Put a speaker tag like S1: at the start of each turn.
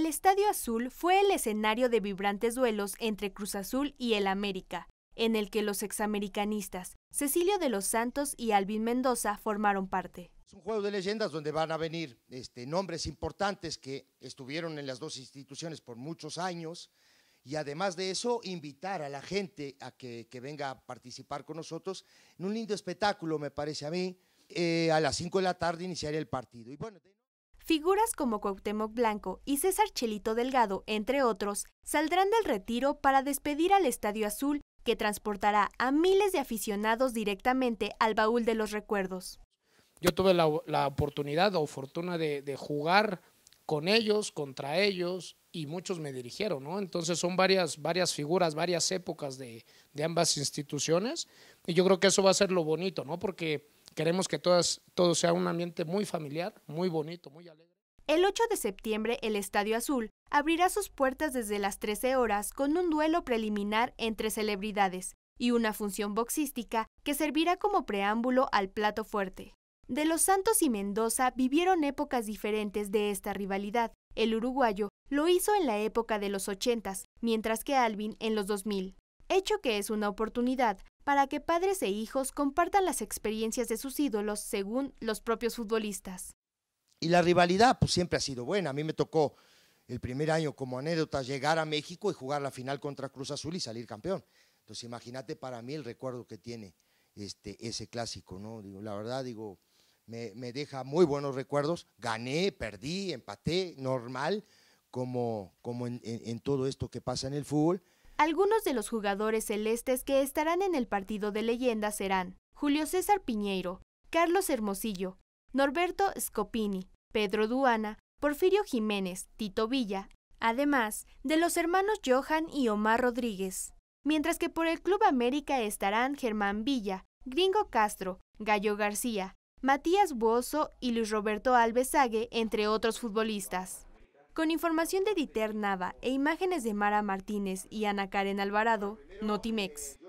S1: el Estadio Azul fue el escenario de vibrantes duelos entre Cruz Azul y el América, en el que los examericanistas Cecilio de los Santos y Alvin Mendoza formaron parte. Es un juego de leyendas
S2: donde van a venir este, nombres importantes que estuvieron en las dos instituciones por muchos años y además de eso invitar a la gente a que, venga a participar con nosotros en un lindo espectáculo, me parece a mí. Eh, a las 5 de la tarde iniciaría el partido. Y bueno,
S1: Figuras como Cuauhtémoc Blanco y César Chelito Delgado, entre otros, saldrán del retiro para despedir al Estadio Azul, que transportará a miles de aficionados directamente al baúl de los recuerdos.
S3: Yo tuve la, oportunidad o fortuna de, jugar con ellos, contra ellos, y muchos me dirigieron, ¿no? Entonces son varias, varias figuras, varias épocas de, ambas instituciones, y yo creo que eso va a ser lo bonito, ¿no? Porque queremos que todo sea un ambiente muy familiar, muy bonito, muy alegre.
S1: El 8 de septiembre el Estadio Azul abrirá sus puertas desde las 13 horas con un duelo preliminar entre celebridades y una función boxística que servirá como preámbulo al plato fuerte. De los Santos y Mendoza vivieron épocas diferentes de esta rivalidad. El uruguayo lo hizo en la época de los 80, mientras que Alvin en los 2000, hecho que es una oportunidad para que padres e hijos compartan las experiencias de sus ídolos según los propios futbolistas.
S2: Y la rivalidad pues siempre ha sido buena. A mí me tocó el primer año como anécdota llegar a México y jugar la final contra Cruz Azul y salir campeón. Entonces imagínate para mí el recuerdo que tiene este, ese clásico, ¿no? Digo, la verdad, digo, me, deja muy buenos recuerdos. Gané, perdí, empaté, normal, como, como en, en todo esto que pasa en el fútbol.
S1: Algunos de los jugadores celestes que estarán en el partido de leyenda serán Julio César Piñeiro, Carlos Hermosillo, Norberto Scopini, Pedro Duana, Porfirio Jiménez, Tito Villa, además de los hermanos Johan y Omar Rodríguez. Mientras que por el Club América estarán Germán Villa, Gringo Castro, Gallo García, Matías Buoso y Luis Roberto Alvesague, entre otros futbolistas. Con información de Diter Nava e imágenes de Mara Martínez y Ana Karen Alvarado, Notimex.